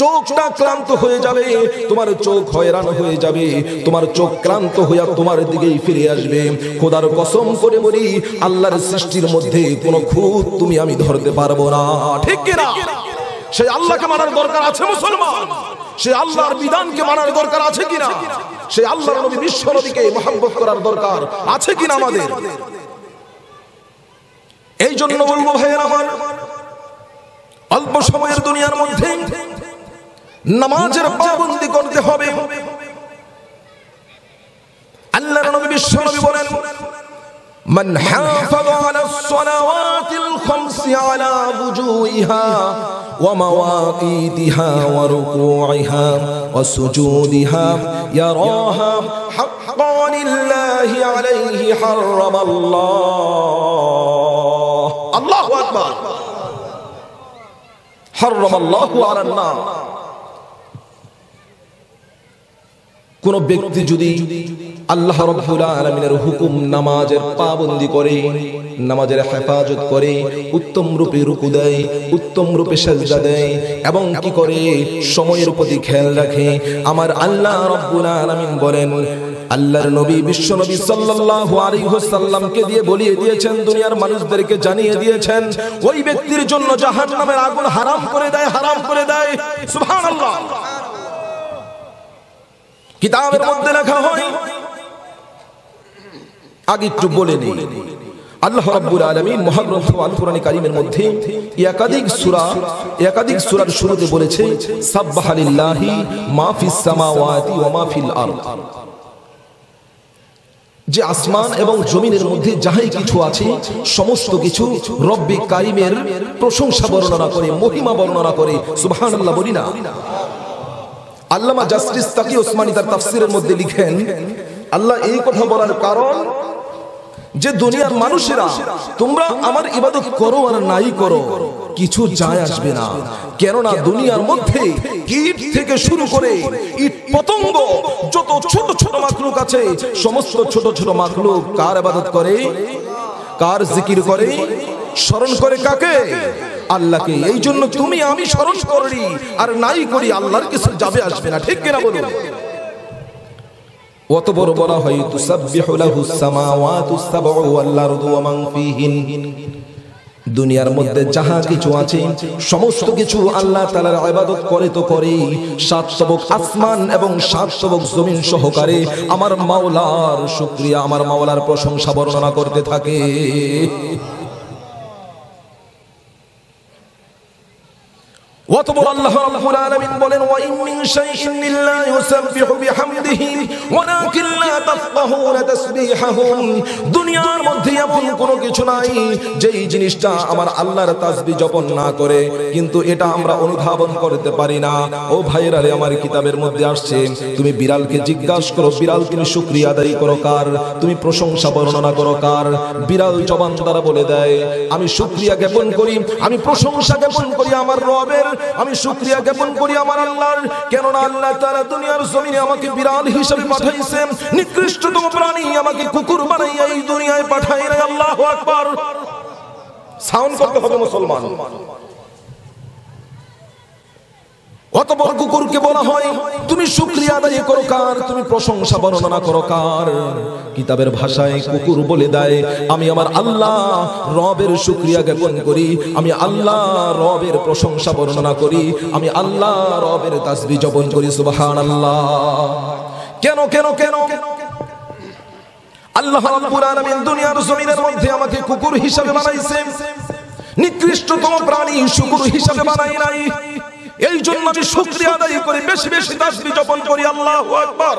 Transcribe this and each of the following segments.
চোখটা ক্লান্ত হয়ে যাবে তোমার চোখ হয়রান হয়ে যাবে তোমার চোখ ক্লান্ত হইয়া তোমার দিকেই ফিরে আসবে খোদার কসম করে বলি আল্লাহর সৃষ্টির মধ্যে কোনো খুঁত তুমি আমি ধরতে পারবো না ঠিক কিনা সে আল্লাহকে মানার দরকার আছে মুসলমান সে আল্লাহর বিধানকে মানার দরকার আছে কিনা সে আল্লাহর নবী বিশ্ব নবীকে মহাব্বত করার দরকার আছে কিনা আমাদের এই জন্য বলবো ভাইয়ের আমার অল্প সময়ের দুনিয়ার মধ্যে নামাজের পাবন্দি করতে হবে আল্লাহর নবী বিশ্বনবী বলেন من حافظ على الصلوات الخمس على وجوهها ومواقيتها وركوعها وسجودها يراها حقا لله عليه حرم الله الله أكبر حرم الله على النار কোন ব্যক্তি যদি আল্লাহ রব্বুল আলামিনের হুকুম নামাজের পাবন্দি করে নামাজের হেফাজত করে উত্তম রূপে রুকু দেয় উত্তম রূপে সাজদা দেয় এবং কি করে সময়ের প্রতি খেয়াল রাখে আমার আল্লাহ রব্বুল আলামিন বলেন আল্লাহর নবী বিশ্ব নবী সাল্লাল্লাহু আলাইহি ওয়াসাল্লামকে দিয়ে বলিয়ে দিয়েছেন দুনিয়ার মানুষদেরকে জানিয়ে দিয়েছেন ওই ব্যক্তির জন্য জাহান্নামের আগুন হারাম করে দেয় হারাম করে দেয় সুবহানাল্লাহ কিতাবের মধ্যে লেখা হয় আগে একটু বলে নেই আল্লাহ রাব্বুল আলামিন মহাগ্রন্থ আল কোরআন কারীমের মধ্যে একাধিক সূরা একাধিক সূরার শুরুতে বলেছে সুবহানাল্লাহি মা ফিস সামাওয়াতি ওয়া মা ফিল আরদ যে আসমান এবং জমিনের মধ্যে যাহাই কিছু আছে সমস্ত কিছু রব্বি কারিমের প্রশংসা বর্ণনা করে মহিমা বর্ণনা করে সুবহানাল্লাহ বলি না আল্লামা জাস্টিস তাকি ওসমানী তার তাফসিরের মধ্যে লিখেন আল্লাহ এই কথা বলার কারণ যে দুনিয়ার মানুষেরা তোমরা আমার ইবাদত করো আর নাই করো কিছু যায় আসবে না কেননা দুনিয়ার মধ্যে কীট থেকে শুরু করে ইট পতঙ্গ যত ছোট ছোট মাখলুক আছে সমস্ত ছোট ছোট মাখলুক কার ইবাদত করে কার জিকির করে স্মরণ করে কাকে আল্লাহকে এই জন্য তুমি আমি স্মরণ করি আর নাই করি আল্লাহর কিছু যাবে আসবে না ঠিক কিনা বলুন কত বড় বলা হয় তুসাব্বিহু লাহু সামাওয়াতু সাবউ ওয়াল আরদু ওয়া দুনিয়ার মধ্যে যাহা কিছু আছে সমস্ত কিছু আল্লাহ তালার আবাদত করে তো করে সাত সবক আসমান এবং সাত সবক জমিন সহকারে আমার মাওলার শুক্রিয়া আমার মাওলার প্রশংসা বর্ণনা করতে থাকে দুনিয়ার মধ্যে এমন কিছু নাই যেই জিনিসটা আমার আল্লাহর জপন না করে কিন্তু এটা আমরা অনুধাবন করতে পারি না ও ভাইরা রে আমার কিতাবের মধ্যে আসছে তুমি বিড়ালকে জিজ্ঞাসা করো বিড়াল তুমি শুকরিয়া আদায় করো কার তুমি প্রশংসা বর্ণনা করো কার বিড়াল জবান দ্বারা বলে দেয় আমি শুকরিয়া জ্ঞাপন করি আমি প্রশংসা জ্ঞাপন করি আমার রবের আমি শুক্রিয়া জ্ঞাপন করি আমার আল্লাহর কেননা আল্লাহ তারা দুনিয়ার জমিনে আমাকে বিড়াল হিসেবে পাঠাইছেন নিকৃষ্টতম প্রাণী আমাকে কুকুর বানাইয়া এই দুনিয়ায় পাঠাই আল্লাহ আকবার সাউন্ড করতে হবে মুসলমান অতপর কুকুরকে বলা হয় তুমি শুক্রিয়া আদায় করো কার তুমি প্রশংসা বর্ণনা করো কার কিতাবের ভাষায় কুকুর বলে দেয় আমি আমার আল্লাহ রবের শুক্রিয়া জ্ঞাপন করি আমি আল্লাহ রবের প্রশংসা বর্ণনা করি আমি আল্লাহ রবের তাসবি জপন করি সুবাহান আল্লাহ কেন কেন কেন আল্লাহ রাব্বুল আলামিন দুনিয়ার জমিনের মধ্যে আমাকে কুকুর হিসাবে বানাইছেন নিকৃষ্টতম প্রাণী শুকুর হিসাবে বানাই নাই এই জন্য আমি শুক্রিয়া আদায় করি বেশি বেশি তাসবিহ জপন করি আল্লাহু আকবার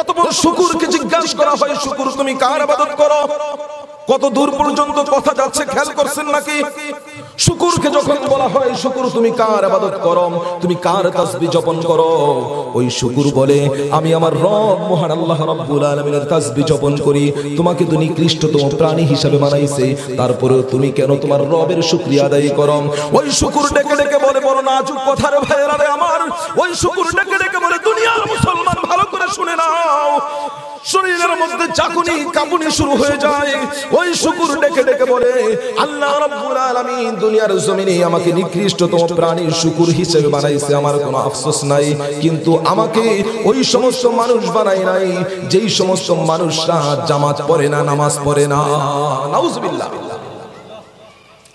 অতঃপর শুকুরকে জিজ্ঞাসা করা হয় শুকুর তুমি কার ইবাদত করো কত দূর পর্যন্ত কথা যাচ্ছে খেয়াল করছেন নাকি শুকুরকে যখন বলা হয় শুকুর তুমি কার আবাদত করো তুমি কার তাসবি জপন করো ওই শুকুর বলে আমি আমার রব মহান আল্লাহ রাব্বুল আলামিনের তাসবি জপন করি তোমাকে তো নিকৃষ্টতম প্রাণী হিসাবে বানাইছে তারপরে তুমি কেন তোমার রবের শুকরিয়া আদায় করো ওই শুকুর ডেকে ডেকে বলে বড় নাজুক কথার ভাইয়েরা রে আমার ওই শুকুর ডেকে ডেকে বলে দুনিয়ার মুসলমান ভালো করে শুনে নাও শরীরের মধ্যে চাকুনি কাঁপুনি শুরু হয়ে যায় ওই শুকুর ডেকে ডেকে বলে আল্লাহ রাব্বুল আলামিন দুনিয়ার জমিনে আমাকে নিকৃষ্টতম প্রাণী শুকুর হিসেবে বানাইছে আমার কোনো আফসোস নাই কিন্তু আমাকে ওই সমস্ত মানুষ বানাই নাই যেই সমস্ত মানুষরা জামাত পড়ে না নামাজ পড়ে না নাউজুবিল্লাহ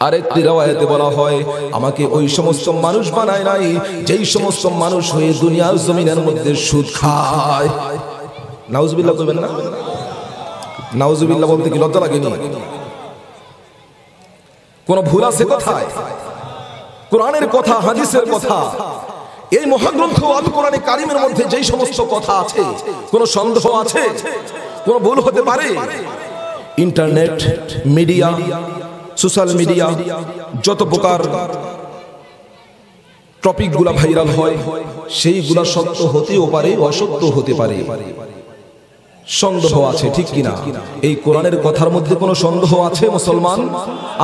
আরেকটি রেওয়ায়তে বলা হয় আমাকে ওই সমস্ত মানুষ বানায় নাই যেই সমস্ত মানুষ হয়ে দুনিয়ার জমিনের মধ্যে সুদ খায় নাউজুবিল্লাহ করবেন না নাউজুবিল্লা বলতে কি লজ্জা লাগেনি কোন ভুল আছে কোথায় কোরআনের কথা হাদিসের কথা এই মহাগ্রন্থ আল কোরআনে কারিমের মধ্যে যেই সমস্ত কথা আছে কোন সন্দেহ আছে কোন ভুল হতে পারে ইন্টারনেট মিডিয়া সোশ্যাল মিডিয়া যত প্রকার টপিকগুলা ভাইরাল হয় সেইগুলা সত্য হতেও পারে অসত্য হতে পারে সন্দেহ আছে ঠিক কিনা এই কোরআনের কথার মধ্যে কোনো সন্দেহ আছে মুসলমান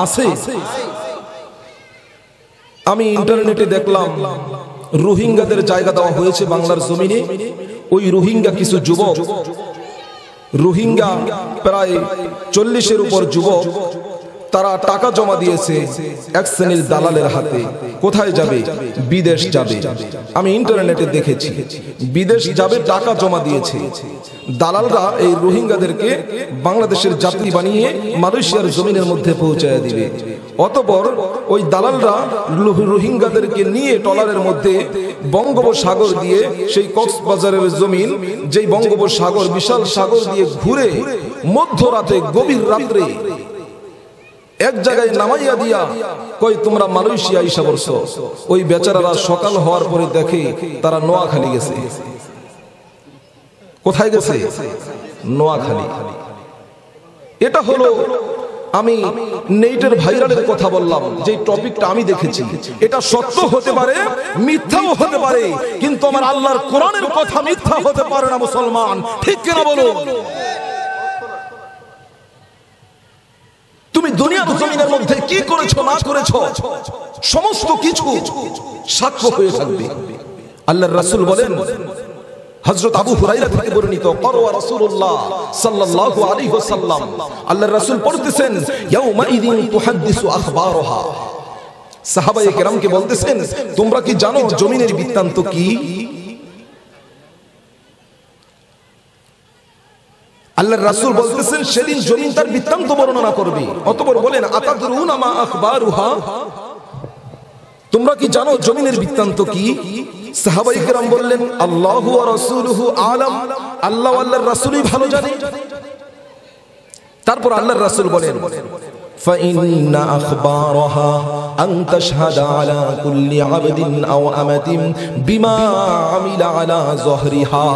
আছে আমি ইন্টারনেটে দেখলাম রোহিঙ্গাদের জায়গা দেওয়া হয়েছে বাংলার জমিনে ওই রোহিঙ্গা কিছু যুবক রোহিঙ্গা প্রায় চল্লিশের উপর যুবক তারা টাকা জমা দিয়েছে এক শ্রেণীর দালালের হাতে কোথায় যাবে বিদেশ যাবে আমি ইন্টারনেটে দেখেছি বিদেশ যাবে টাকা জমা দিয়েছে দালালরা এই রোহিঙ্গাদেরকে বাংলাদেশের যাত্রী বানিয়ে মালয়েশিয়ার জমিনের মধ্যে পৌঁছায় দিবে অতপর ওই দালালরা রোহিঙ্গাদেরকে নিয়ে টলারের মধ্যে বঙ্গোপসাগর দিয়ে সেই কক্সবাজারের জমিন যেই বঙ্গোপসাগর বিশাল সাগর দিয়ে ঘুরে মধ্যরাতে গভীর রাত্রে এক জায়গায় নামাইয়া দিয়া কই তোমরা মালয়েশিয়া ইসা বলছো ওই বেচারারা সকাল হওয়ার পরে দেখে তারা নোয়াখালী গেছে কোথায় গেছে নোয়াখালী এটা হলো আমি নেইটের ভাইরালের কথা বললাম যে টপিকটা আমি দেখেছি এটা সত্য হতে পারে মিথ্যাও হতে পারে কিন্তু আমার আল্লাহর কোরআনের কথা মিথ্যা হতে পারে না মুসলমান ঠিক কিনা বলো তুমি দুনিয়া জমিনের মধ্যে কি করেছো না করেছো সমস্ত কিছু সাক্ষ্য হয়ে থাকবে আল্লাহর রাসূল বলেন হযরত আবু হুরায়রা থেকে বর্ণিত করওয়া রাসূলুল্লাহ সাল্লাল্লাহু আলাইহি ওয়াসাল্লাম আল্লাহর রাসূল বলতেছেন ইয়াউমা ইদিন তুহাদ্দিসু আখবারহা সাহাবায়ে কেরামকে বলতেছেন তোমরা কি জানো জমিনের বৃত্তান্ত কি আল্লাহ রাসুল বলতেছেন সেদিন জমিন তার বৃত্তান্ত বর্ণনা করবে অতপর বলেন আতাদুরুন আমা আখবার উহা তোমরা কি জানো জমিনের বৃত্তান্ত কি সাহাবাই কেরাম বললেন আল্লাহ রসুলহু আলম আল্লাহ আল্লাহর রাসুলই ভালো জানে তারপর আল্লাহর রাসুল বলেন فإن أخبارها أن تشهد على كل عبد أو أمة بما عمل على ظهرها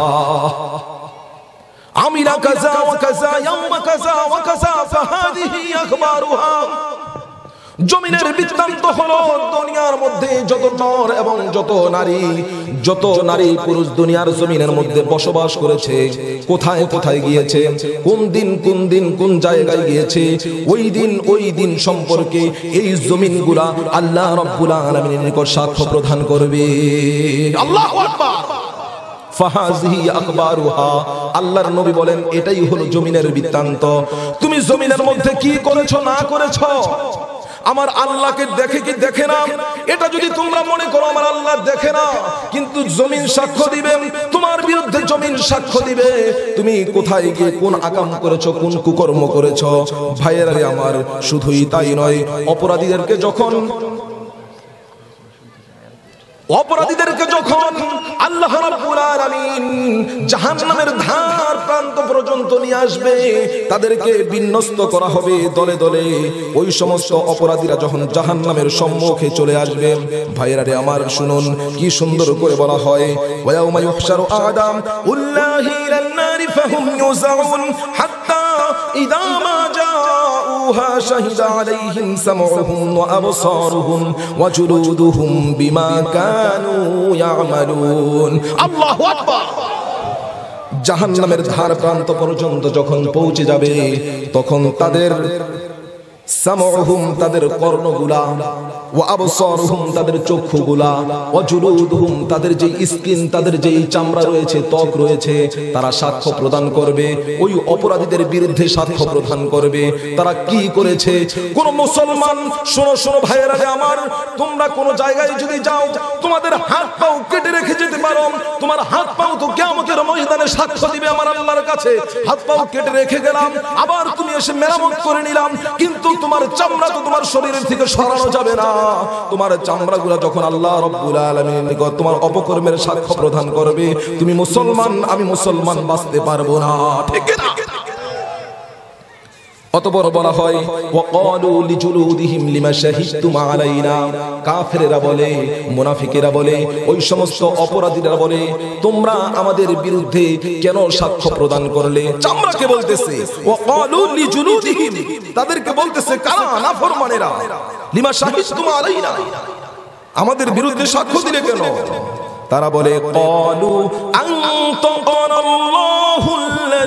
عمل كذا وكذا يوم كذا وكذا فهذه أخبارها জমিনের বৃত্তান্ত হলো দুনিয়ার মধ্যে যত নর এবং যত নারী যত নারী পুরুষ দুনিয়ার জমিনের মধ্যে বসবাস করেছে কোথায় কোথায় গিয়েছে কোন দিন কোন দিন কোন জায়গায় গিয়েছে ওই দিন ওই দিন সম্পর্কে এই জমিনগুলা আল্লাহ রব্বুল আলমিনের নিকট সাক্ষ্য প্রদান করবে আল্লাহ আকবার এটাই হলো জমিনের তুমি জমিনের মধ্যে কি না আমার আল্লাহকে দেখে কি দেখে না এটা যদি তোমরা মনে করো আমার আল্লাহ দেখে না কিন্তু জমিন সাক্ষ্য দিবে তোমার বিরুদ্ধে জমিন সাক্ষ্য দিবে তুমি কোথায় গিয়ে কোন আকাম করেছ কোন কুকর্ম করেছ ভাইয়ের আমার শুধুই তাই নয় অপরাধীদেরকে যখন অপরাধীদেরকে যখন আল্লাহ জাহান্নামের ধার প্রান্ত পর্যন্ত নিয়ে আসবে তাদেরকে বিন্যস্ত করা হবে দলে দলে ওই সমস্ত অপরাধীরা যখন জাহান্নামের সম্মুখে চলে আসবে ভাইরা রে আমার শুনুন কি সুন্দর করে বলা হয় আদাম উল্লাহি رأوها شهد عليهم سمعهم وأبصارهم وجلودهم بما كانوا يعملون الله أكبر জাহান্নামের ধার প্রান্ত পর্যন্ত যখন পৌঁছে যাবে তখন তাদের সামহুম তাদের কর্ণগুলা ও আবসরহুম তাদের চক্ষুগুলা ও জুলুদহুম তাদের যে স্কিন তাদের যে চামড়া রয়েছে ত্বক রয়েছে তারা সাক্ষ্য প্রদান করবে ওই অপরাধীদের বিরুদ্ধে সাক্ষ্য প্রদান করবে তারা কি করেছে কোন মুসলমান শোনো শোনো ভাইয়েরা আমার তোমরা কোন জায়গায় যদি যাও তোমাদের হাত পাও কেটে রেখে যেতে পারো তোমার হাত পাও তো কিয়ামতের ময়দানে সাক্ষ্য দিবে আমার আল্লাহর কাছে হাত পাও কেটে রেখে গেলাম আবার তুমি এসে মেরামত করে নিলাম কিন্তু তোমার চামড়া তো তোমার শরীরের থেকে সরানো যাবে না তোমার চামড়াগুলো যখন আল্লাহ রব্বুল আলমীর নিকট তোমার অপকর্মের সাক্ষ্য প্রদান করবে তুমি মুসলমান আমি মুসলমান বাঁচতে পারবো না ঠিক না অতপর বলা হয় বলে মুনাফিকেরা বলে ওই সমস্ত অপরাধীরা বলে তোমরা আমাদের বিরুদ্ধে কেন সাক্ষ্য প্রদান করলে চামড়াকে বলতেছে তাদেরকে বলতেছে আমাদের বিরুদ্ধে সাক্ষ্য দিলে কেন তারা বলে কলু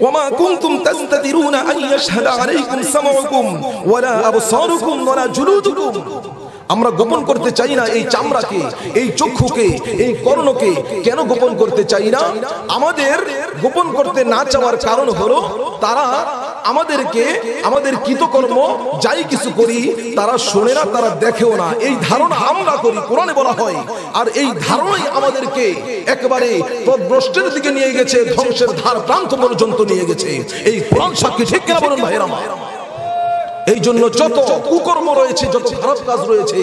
وما كنتم تستدرون أن يشهد عليكم سمعكم ولا أبصاركم ولا جلودكم আমরা গোপন করতে চাই না এই চামড়াকে এই চক্ষুকে এই কর্ণকে কেন গোপন করতে চাই না আমাদের গোপন করতে না চাওয়ার কারণ হলো তারা আমাদেরকে আমাদের কৃতকর্ম যাই কিছু করি তারা শোনে না তারা দেখেও না এই ধারণা আমরা করি কোরআনে বলা হয় আর এই ধারণাই আমাদেরকে একবারে পদভ্রষ্টের দিকে নিয়ে গেছে ধ্বংসের ধার প্রান্ত পর্যন্ত নিয়ে গেছে এই কোরআন সাক্ষী ঠিক কিনা বলেন ভাইয়ের আমার এই জন্য যত কুকর্ম রয়েছে যত খারাপ কাজ রয়েছে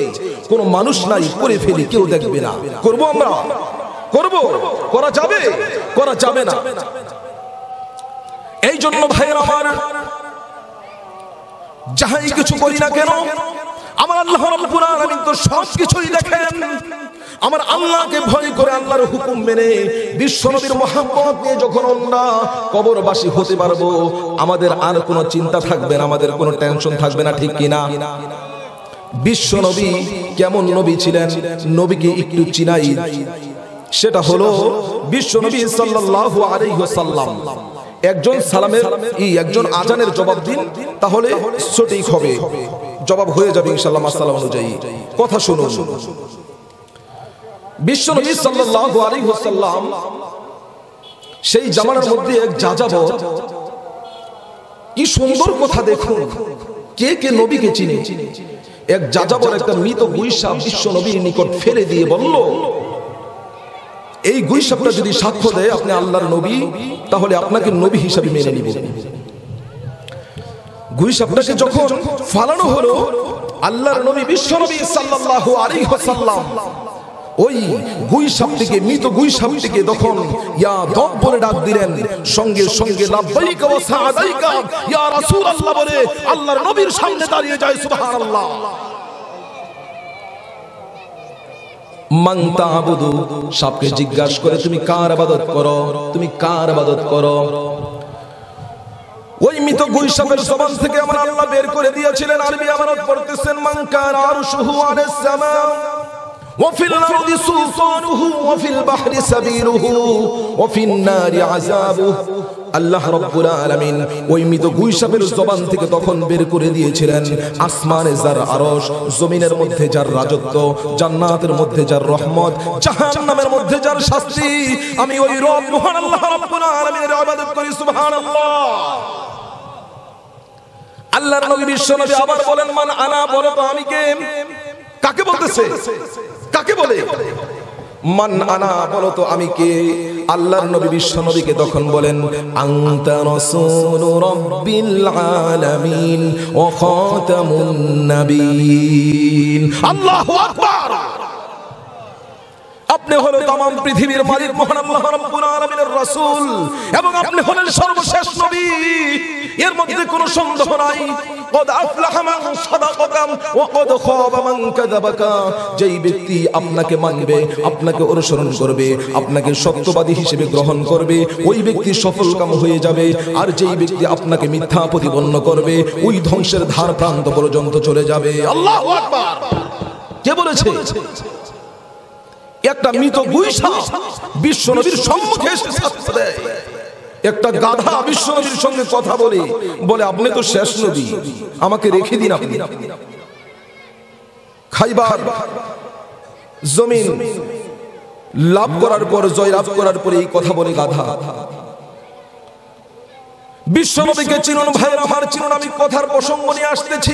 কোন মানুষ নাই করে ফেলি কেউ দেখবে না করব আমরা করব করা যাবে করা যাবে না এই জন্য ভাইয়ের আমার যাহাই কিছু করি না কেন আমার আল্লাহ রব্বুল তো সব কিছুই দেখেন আমার আল্লাহকে ভয় করে আল্লাহর হুকুম মেনে বিশ্বনবীর মহাব্বত নিয়ে যখন আমরা কবরবাসী হতে পারবো আমাদের আর কোনো চিন্তা থাকবে না আমাদের কোনো টেনশন থাকবে না ঠিক কিনা বিশ্ব নবী কেমন নবী ছিলেন নবীকে একটু চিনাই সেটা হলো বিশ্ব নবী সাল্লাল্লাহু আলাইহি ওয়াসাল্লাম একজন সালামের ই একজন আজানের জবাব দিন তাহলে সঠিক হবে জবাব হয়ে যাবে ইনশাআল্লাহ মাসাল্লাহ অনুযায়ী কথা শুনুন বিশ্ব নবী সাল্লাল্লাহু আলাইহি ওয়াসাল্লাম সেই জামানার মধ্যে এক যাযাবর কি সুন্দর কথা দেখুন কে কে নবীকে চিনে এক যাযাবর একটা মৃত গুইসা বিশ্ব নবীর নিকট ফেলে দিয়ে বলল এই গুইসাপটা যদি সাক্ষ্য দেয় আপনি আল্লাহর নবী তাহলে আপনাকে নবী হিসাবে মেনে নিব গুইসাপটাকে যখন ফালানো হলো আল্লাহর নবী বিশ্বনবী সাল্লাল্লাহু আলাইহি ওয়াসাল্লাম ওই গুই সাপটিকে মৃত গুই সাপটিকে তখন ইয়া দব বলে ডাক দিলেন সঙ্গে সঙ্গে লাব্বাইক ওয়া সাআদাইক ইয়া রাসূলুল্লাহ বলে আল্লাহর নবীর সামনে দাঁড়িয়ে যায় সুবহানাল্লাহ মাংতাবুদু সাপকে জিজ্ঞাসা করে তুমি কার আবাদত করো তুমি কার আবাদত করো ওই মৃত গুই সাপের সবান থেকে আমার আল্লাহ বের করে দিয়েছিলেন আরবি আমানত করতেছেন মাংকার আর সুহু আলাইহিস সালাম وفي الأرض سلطانه وفي البحر سبيله وفي النار عذابه আল্লাহ রব্বুল আলামিন ওই মৃত গুইসাপের জবান থেকে তখন বের করে দিয়েছিলেন আসমানে যার আরশ জমিনের মধ্যে যার রাজত্ব জান্নাতের মধ্যে যার রহমত জাহান্নামের মধ্যে যার শাস্তি আমি ওই রব মহান আল্লাহ রব্বুল আলামিনের ইবাদত করি সুবহানাল্লাহ আল্লাহর নবী বিশ্বনবী আবার বলেন মান আনা বলো তো আমি কে কাকে বলতেছে কাকে বলে মান আনা বলো তো আমি কে আল্লাহর নবী বিশ্ব নবীকে তখন বলেন আংতা রাসূল রব্বিল আলামিন ও খাতামুন নাবিয়িন আল্লাহু আকবার আপনি হলো তমাম পৃথিবীর মালিক মহান আল্লাহ রাব্বুল আলামিনের রাসূল এবং আপনি হলেন সর্বশেষ নবী এর মধ্যে কোনো সন্দেহ নাই যেই ব্যক্তি আপনাকে মানবে আপনাকে অনুসরণ করবে আপনাকে সত্যবাদী হিসেবে গ্রহণ করবে ওই ব্যক্তি সফলকাম হয়ে যাবে আর যেই ব্যক্তি আপনাকে মিথ্যা প্রতিপন্ন করবে ওই ধ্বংসের ধার প্রান্ত পর্যন্ত চলে যাবে আল্লাহ কে বলেছে একটা মৃত বিশ্ব নবীর সম্মুখে এসে দেয় একটা গাধা বিশ্বনবীর সঙ্গে কথা বলে বলে আপনি তো শেষ নবী আমাকে রেখে দিন আপনি খাইবার জমিন লাভ করার পর জয় লাভ করার পরে এই কথা বলে গাধা বিশ্বনবীকে চিনুন ভাইয়ের আমার চিনুন আমি কথার প্রসঙ্গ নিয়ে আসতেছি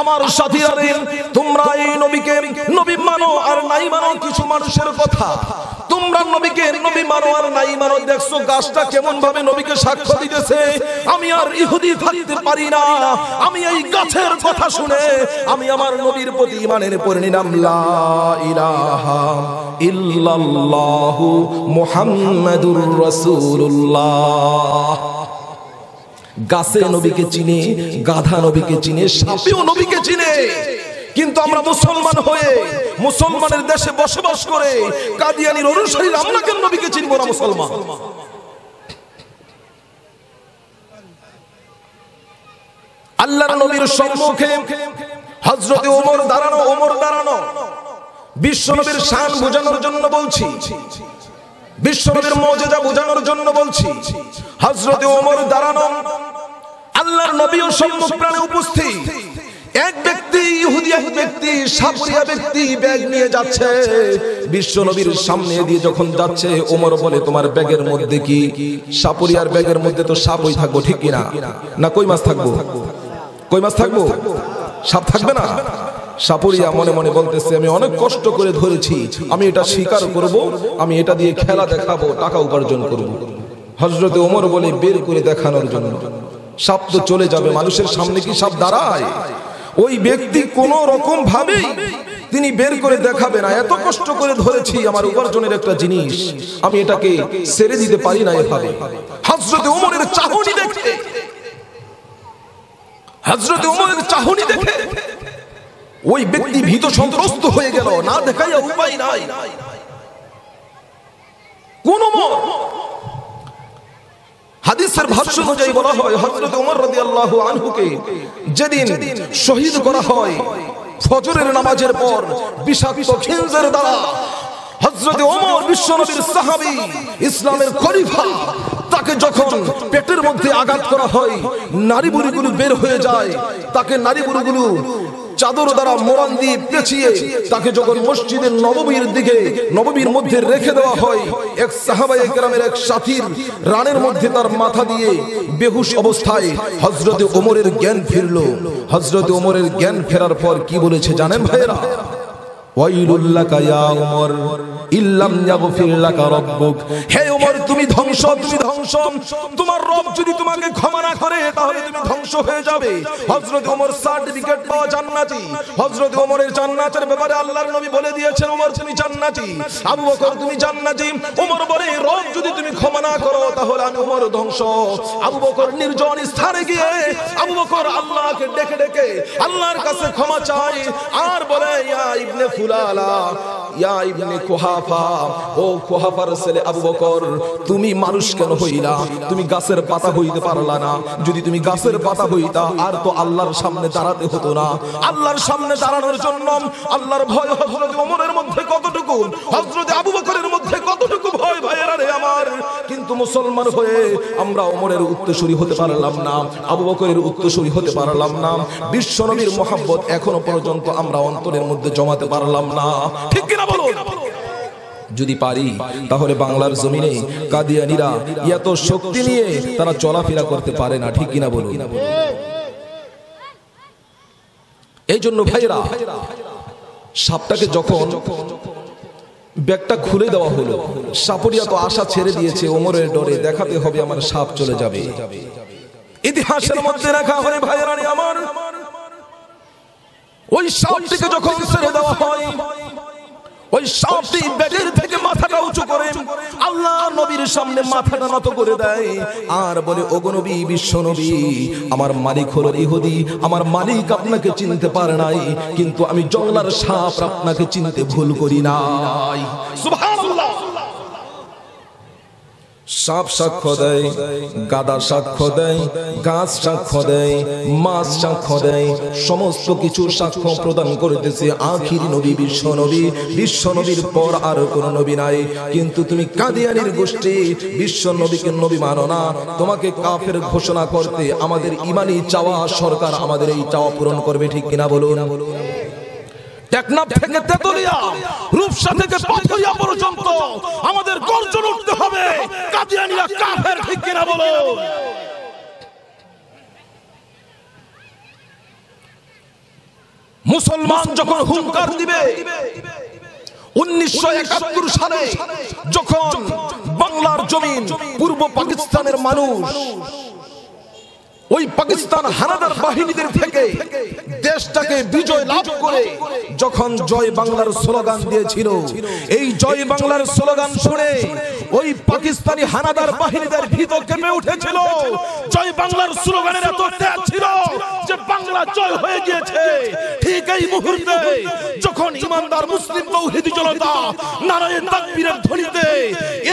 আমার সাথীরা তোমরা এই নবীকে নবী মানো আর নাই মানো কিছু মানুষের কথা তোমরা নবীকে নবী মানো আর নাই মানো দেখছো গাছটা কেমন ভাবে নবীকে সাক্ষ্য দিতেছে আমি আর ইহুদি থাকতে পারি না আমি এই গাছের কথা শুনে আমি আমার নবীর প্রতি ইমানের পরিণাম লা ইলাহা ইল্লাল্লাহু মুহাম্মাদুর রাসূলুল্লাহ গাছে নবীকে চিনে গাধা নবীকে চিনে সাপেও নবীকে চিনে কিন্তু আমরা মুসলমান হয়ে মুসলমানের দেশে বসবাস করে কাদিয়ানির অনুসারী আমরা কেন নবীকে চিনব না মুসলমান আল্লাহর নবীর সম্মুখে হজরতে ওমর দাঁড়ানো ওমর দাঁড়ানো বিশ্ব নবীর শান বোঝানোর জন্য বলছি বিশ্বনবীর মর্যাদা বোঝানোর জন্য বলছি হজরতে ওমর দাঁড়ানো আল্লাহর নবীও সম্মুখ প্রাণে উপস্থিত এক ব্যক্তি ইহুদি এক ব্যক্তি সাপুরিয়া ব্যক্তি ব্যাগ নিয়ে যাচ্ছে বিশ্ব নবীর সামনে দিয়ে যখন যাচ্ছে ওমর বলে তোমার ব্যাগের মধ্যে কি সাপুরিয়ার ব্যাগের মধ্যে তো সাপই থাকবো ঠিক কিনা না কই মাছ থাকবো কই মাছ থাকবো সাপ থাকবে না সাপুরিয়া মনে মনে বলতেছে আমি অনেক কষ্ট করে ধরেছি আমি এটা স্বীকার করব আমি এটা দিয়ে খেলা দেখাবো টাকা উপার্জন করব হজরতে ওমর বলে বের করে দেখানোর জন্য সাপ তো চলে যাবে মানুষের সামনে কি সাপ দাঁড়ায় ওই ব্যক্তি কোন রকম ভাবেই তিনি বের করে দেখাবে না এত কষ্ট করে ধরেছি আমার উপার্জনের একটা জিনিস আমি এটাকে সেরে দিতে পারি না এভাবে হজরতে ওমরের চাহনি দেখে হজরতে ওমরের চাহনি দেখে ওই ব্যক্তি ভীত সন্ত্রস্ত হয়ে গেল না দেখাইয়া উপায় নাই কোন হাদিসের অনুযায়ী নামাজের পর ওমর ইসলামের তাকে যখন পেটের মধ্যে আঘাত করা হয় নারী বুড়িগুলো বের হয়ে যায় তাকে নারী বুড়িগুলো চাদর দ্বারা মোরান দিয়ে পেঁচিয়ে তাকে যখন মসজিদের নববীর দিকে নববীর মধ্যে রেখে দেওয়া হয় এক সাহাবাই গ্রামের এক সাথীর রানের মধ্যে তার মাথা দিয়ে বেহুশ অবস্থায় হজরতে ওমরের জ্ঞান ফিরল হজরতে ওমরের জ্ঞান ফেরার পর কি বলেছে জানেন ভাইয়েরা ওয়াইলুল্লাহ কায়া ওমর ইল্লাম ইয়াগফিরলাক লাকা রব্বুক হে ওমর তুমি ধ্বংস তুমি ধ্বংস তোমার রব যদি তোমাকে ক্ষমা না করে তাহলে তুমি ধ্বংস হয়ে যাবে হযরত ওমর সার্টিফিকেট পাওয়া জান্নাতি হযরত ওমরের জান্নাতের ব্যাপারে আল্লাহর নবী বলে দিয়েছেন ওমর তুমি জান্নাতি আবু বকর তুমি জান্নাতি ওমর বলে রব যদি তুমি ক্ষমা না করো তাহলে আমি ওমর ধ্বংস আবু বকর নির্জন স্থানে গিয়ে আবু বকর আল্লাহকে ডেকে ডেকে আল্লাহর কাছে ক্ষমা চায় আর বলে ইয়া ইবনে ফুলালা ইয়া ইবনে কুহাফা ও কুহাফার ছেলে আবু বকর তুমি মানুষ কেন হইলা তুমি গাছের পাতা হইতে পারলা না যদি তুমি গাছের পাতা হইতা আর তো আল্লাহর সামনে দাঁড়াতে হতো না আল্লাহর সামনে দাঁড়ানোর জন্য আল্লাহর ভয় হযরত ওমরের মধ্যে কতটুকু হযরত আবু বকরের মধ্যে কতটুকু ভয় ভাইয়েরা রে আমার কিন্তু মুসলমান হয়ে আমরা ওমরের উত্তরসূরি হতে পারলাম না আবু বকরের উত্তরসূরি হতে পারলাম না বিশ্বনবীর মোহাম্মত এখনো পর্যন্ত আমরা অন্তরের মধ্যে জমাতে পারলাম না ঠিক যদি পারি তাহলে বাংলার জমিনে কাদিয়ানিরা এত শক্তি নিয়ে তারা চলাফেরা করতে পারে না ঠিক কিনা বলুন এই জন্য ভাইরা সাপটাকে যখন ব্যাগটা খুলে দেওয়া হলো সাপরিয়া তো আশা ছেড়ে দিয়েছে ওমরের ডরে দেখাতে হবে আমার সাপ চলে যাবে ইতিহাসের মধ্যে রাখা হয় ভাইরা আমার ওই সাপটিকে যখন ছেড়ে দেওয়া হয় ওই সাপটি বেডের থেকে মাথাটা উঁচু করে আল্লাহ নবীর সামনে মাথাটা নত করে দেয় আর বলে ওগো নবী বিশ্ব নবী আমার মালিক হলো ইহুদি আমার মালিক আপনাকে চিনতে পারে নাই কিন্তু আমি জঙ্গলার সাপ আপনাকে চিনতে ভুল করি নাই সুবহানাল্লাহ সাপ সাক্ষ্য দেয় গাদা সাক্ষ্য দেয় গাছ সাক্ষ্য দেয় মাছ সাক্ষ্য দেয় সমস্ত কিছুর সাক্ষ্য প্রদান করিতেছে আখির নবী বিশ্ব নবী বিশ্ব নবীর পর আর কোন নবী নাই কিন্তু তুমি কাদিয়ানির গোষ্ঠী বিশ্ব নবীকে নবী মানো না তোমাকে কাফের ঘোষণা করতে আমাদের ইমানি চাওয়া সরকার আমাদের এই চাওয়া পূরণ করবে ঠিক কিনা বলুন টেকনাফ থেকে তেতুলিয়া রূপসা থেকে পাথরিয়া পর্যন্ত আমাদের গর্জন উঠতে হবে কাদিয়ানিয়া কাফের ঠিক কিনা বলো মুসলমান যখন হুঙ্কার দিবে উনিশশো একাত্তর সালে যখন বাংলার জমিন পূর্ব পাকিস্তানের মানুষ ওই পাকিস্তান হানাদার বাহিনীদের থেকে দেশটাকে বিজয় লাভ করে যখন জয় বাংলার স্লোগান দিয়েছিল এই জয় বাংলার স্লোগান শুনে ওই পাকিস্তানি হানাদার বাহিনীদের ভীত কেঁপে উঠেছিল জয় বাংলার স্লোগানের এত ত্যাগ ছিল যে বাংলা জয় হয়ে গিয়েছে ঠিক এই মুহূর্তে যখন ইমানদার মুসলিম তৌহিদি জনতা নারায়ণ তাকবীরের ধ্বনিতে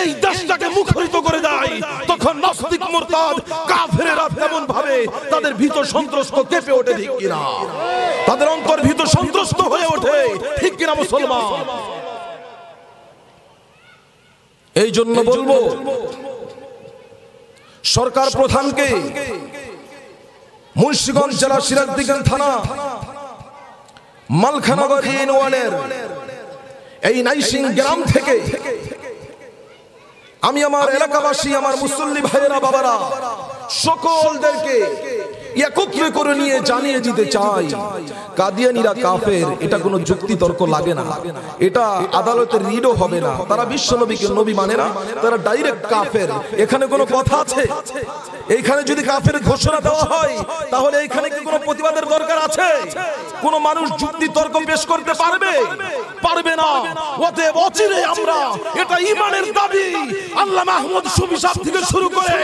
এই দেশটাকে মুখরিত করে দেয় তখন নাস্তিক মুরতাদ খারাপ তেমন ভাবে তাদের ভিতর সন্ত্রস্ত কেঁপে ওঠে ঠিক কিনা তাদের অন্তর ভিতর সন্ত্রস্ত হয়ে ওঠে ঠিক কিনা মুসলমান এই জন্য বলবো সরকার প্রধানকে মুন্সিগঞ্জ জেলা সিরাজদিগান থানা মালখানগর ইউনিয়নের এই নাইসিং গ্রাম থেকে আমি আমার এলাকাবাসী আমার মুসল্লি ভাইয়েরা বাবারা সকলদেরকে একত্রে করে নিয়ে জানিয়ে দিতে চাই কাদিয়ানিরা কাফের এটা কোনো যুক্তি তর্ক লাগে না এটা আদালতের রিডও হবে না তারা বিশ্ব নবীকে নবী মানে না তারা ডাইরেক্ট কাফের এখানে কোনো কথা আছে এইখানে যদি কাফের ঘোষণা দেওয়া হয় তাহলে এইখানে কি কোনো প্রতিবাদের দরকার আছে কোনো মানুষ যুক্তি তর্ক পেশ করতে পারবে পারবে না অতএব অচিরে আমরা এটা ইমানের দাবি আল্লাহ মাহমুদ সুবি সাহেব থেকে শুরু করে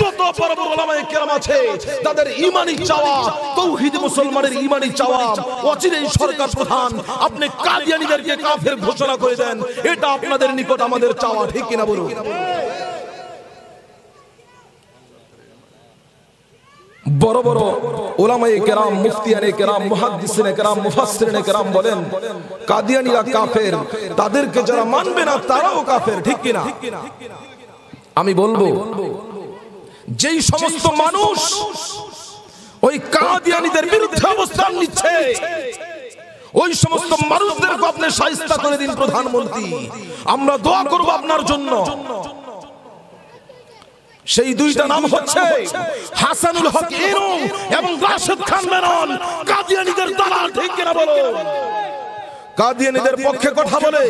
যত পর্ব ওলামায়ে কেরাম আছে তাদের ইমানি চাওয়া তৌহিদ মুসলমানের ইমানি চাওয়া অচিরেই সরকার প্রধান আপনি কাদিয়ানিদেরকে কাফের ঘোষণা করে দেন এটা আপনাদের নিকট আমাদের চাওয়া ঠিক কিনা বলুন বড় বড় ওলামাই কেরাম মুফতিয়ানে কেরাম মুহাদ্দিসিনে কেরাম মুফাসসিরিনে কেরাম বলেন কাদিয়ানিরা কাফের তাদেরকে যারা মানবে না তারাও কাফের ঠিক কি না আমি বলবো যেই সমস্ত মানুষ ওই কাদিয়ানিদের বিরুদ্ধে অবস্থান নিচ্ছে ওই সমস্ত মানুষদেরকে আপনি সাহিস্তা করে দিন প্রধানমন্ত্রী আমরা দোয়া করব আপনার জন্য সেই দুইটা নাম হচ্ছে হাসানুল হক ইনু এবং রাশেদ খান মেনন কাদিয়ানিদের দালাল ঠিক কিনা বলো কাদিয়ানিদের পক্ষে কথা বলে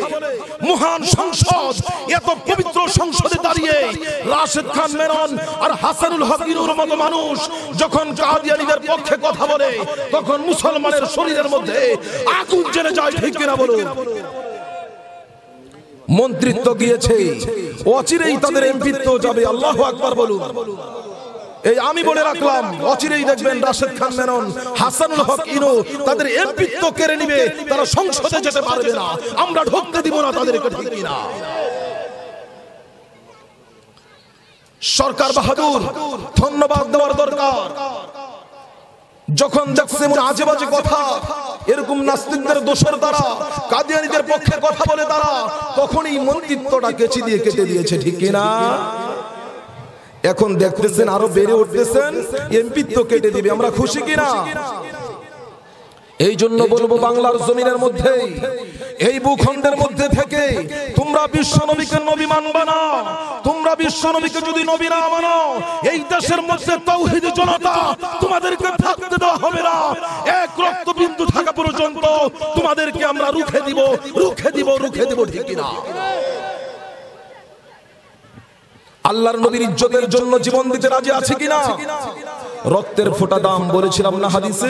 মহান সংসদ এত পবিত্র সংসদে দাঁড়িয়ে রাশেদ খান মেনন আর হাসানুল হকিনুর মতো মানুষ যখন কাদিয়ানিদের পক্ষে কথা বলে তখন মুসলমানের শরীরের মধ্যে আগুন জেনে যায় ঠিক কিনা বলুন মন্ত্রিত্ব গিয়েছে অচিরেই তাদের এমপিত্ব যাবে আল্লাহ আকবার বলুন এই আমি বলে রাখলাম অচিরেই দেখবেন রাশেদ খান মেনন হাসানুল হক ইনো তাদের এমপিত্ব কেড়ে নিবে তারা সংসদে যেতে পারবে না আমরা ঢুকতে দিব না তাদের ঠিক না সরকার বাহাদুর ধন্যবাদ দেওয়ার দরকার যখন দেখছে আজে বাজে কথা এরকম নাস্তিকদের দোষের দ্বারা কাদিয়ানিদের পক্ষে কথা বলে তারা তখনই মন্ত্রিত্বটা কেচি দিয়ে কেটে দিয়েছে ঠিক কিনা এখন দেখতেছেন আরো বেড়ে উঠতেছেন এমপিত্ব কেটে দিবে আমরা খুশি কিনা এই জন্য বলবো বাংলার জমিনের মধ্যে এই ভূখণ্ডের মধ্যে থেকে তোমরা বিশ্ব নবীকে নবী মানবে না তোমরা বিশ্ব নবীকে যদি নবী না মানো এই দেশের মধ্যে তৌহিদ জনতা তোমাদেরকে থাকতে দেওয়া হবে না এক রক্তবিন্দু থাকা পর্যন্ত তোমাদেরকে আমরা রুখে দিব রুখে দিব রুখে দিব ঠিক না আল্লাহর নবীর ইজ্জতের জন্য জীবন দিতে রাজি আছে কিনা রক্তের ফোটা দাম বলেছিলাম না হাদিসে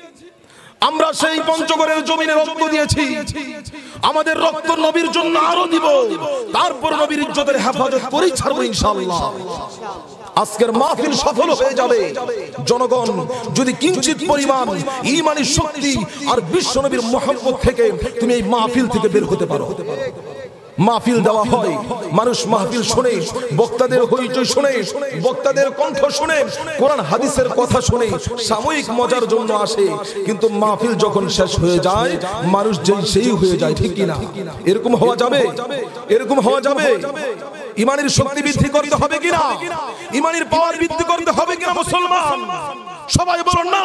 আমরা সেই পঞ্চগড়ের জমিনে রক্ত দিয়েছি আমাদের রক্ত নবীর জন্য আরো দিব তারপর নবীর ইজ্জতের হেফাজত করেই ছাড়বো ইনশাল্লাহ আজকের মাহফিল সফল হয়ে যাবে জনগণ যদি কিঞ্চিত পরিমাণ ইমানি শক্তি আর বিশ্ব নবীর থেকে তুমি এই মাহফিল থেকে বের হতে পারো মাহফিল দেওয়া হয় মানুষ মাহফিল শুনে বক্তাদের হইচই শুনে বক্তাদের কণ্ঠ শুনে কোরআন হাদিসের কথা শুনে সাময়িক মজার জন্য আসে কিন্তু মাহফিল যখন শেষ হয়ে যায় মানুষ যেই সেই হয়ে যায় ঠিক কিনা এরকম হওয়া যাবে এরকম হওয়া যাবে ইমানের শক্তি বৃদ্ধি করতে হবে কিনা ইমানের পাওয়ার বৃদ্ধি করতে হবে কিনা মুসলমান সবাই বলো না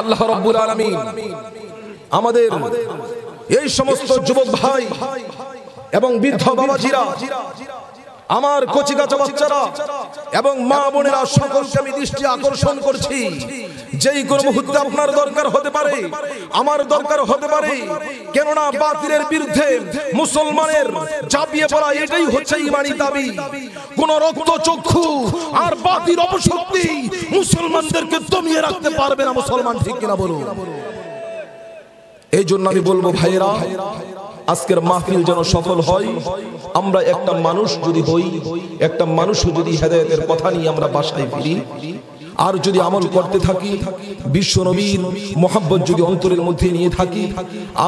আল্লাহ রব্বুল আলমী আমাদের এই সমস্ত যুবক ভাই এবং বৃদ্ধ বাবাজিরা আমার কচি কাঁচা বাচ্চারা এবং মা বোনেরা সকলকে আমি দৃষ্টি আকর্ষণ করছি যেই কোন মুহূর্তে আপনার দরকার হতে পারে আমার দরকার হতে পারে কেননা বাতিলের বিরুদ্ধে মুসলমানের চাপিয়ে পড়া এটাই হচ্ছে ইমানি দাবি কোন রক্ত চক্ষু আর বাতির অপশক্তি মুসলমানদেরকে দমিয়ে রাখতে পারবে না মুসলমান ঠিক কিনা বলুন এই জন্য আমি বলবো ভাইয়েরা আজকের মাহফিল যেন সফল হয় আমরা একটা মানুষ যদি হই একটা মানুষ যদি হেদায়তের কথা নিয়ে আমরা বাসায় ফিরি আর যদি আমল করতে থাকি বিশ্ব নবীর মোহাম্মত যদি অন্তরের মধ্যে নিয়ে থাকি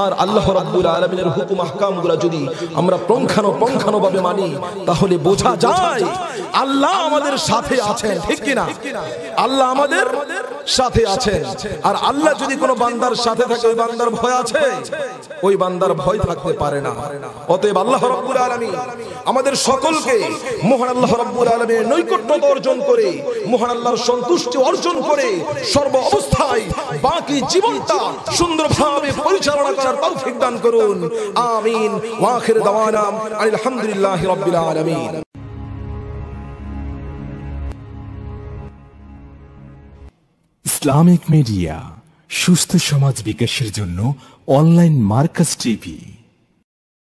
আর আল্লাহ রাব্বুল আলমিনের হুকুম আহকামগুলো যদি আমরা পঙ্খানো পঙ্খানো ভাবে মানি তাহলে বোঝা যায় আল্লাহ আমাদের সাথে আছেন ঠিক কিনা আল্লাহ আমাদের সাথে আছেন আর আল্লাহ যদি কোনো বান্দার সাথে থাকে ওই বান্দার ভয় আছে ওই বান্দার ভয় থাকতে পারে না অতএব আল্লাহ রাব্বুল আলামিন আমাদের সকলকে মহান আল্লাহ রাব্বুল আলামিনের নৈকট্য অর্জন করে মহান আল্লাহর সন্তুষ্ট পুষ্টি অর্জন করে সর্ব অবস্থায় বাকি জীবনটা সুন্দরভাবে পরিচালনা করার তৌফিক দান করুন আমিন ওয়াখির দাওয়ানাম আলহামদুলিল্লাহি রাব্বিল আলামিন ইসলামিক মিডিয়া সুস্থ সমাজ বিকাশের জন্য অনলাইন মার্কাস টিভি